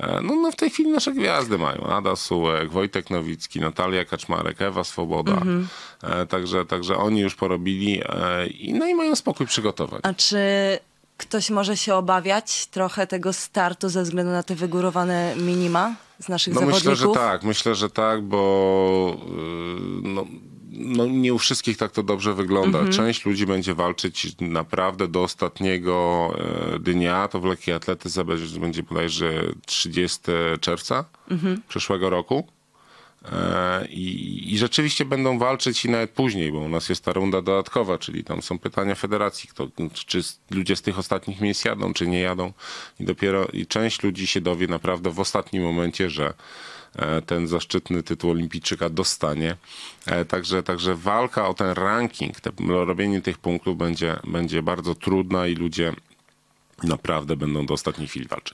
E, no, no w tej chwili nasze gwiazdy mają. Ada Sułek, Wojtek Nowicki, Natalia Kaczmarek, Ewa Swoboda. Mhm. E, także, także oni już porobili e, i, no i mają spokój przygotować. A czy ktoś może się obawiać trochę tego startu ze względu na te wygórowane minima z naszych no, zawodników? Myślę, że tak. Myślę, że tak, bo y, no, no, nie u wszystkich tak to dobrze wygląda. Mhm. Część ludzi będzie walczyć naprawdę do ostatniego e, dnia. To w lekkiej atletyce będzie bodajże 30 czerwca mhm. przyszłego roku. E, I, I, rzeczywiście będą walczyć i nawet później, bo u nas jest ta runda dodatkowa, czyli tam są pytania federacji, kto, czy ludzie z tych ostatnich miejsc jadą, czy nie jadą. I dopiero i część ludzi się dowie naprawdę w ostatnim momencie, że e, ten zaszczytny tytuł olimpijczyka dostanie. E, także, także walka o ten ranking, te, robienie tych punktów będzie, będzie bardzo trudna i ludzie naprawdę będą do ostatniej chwili walczyć.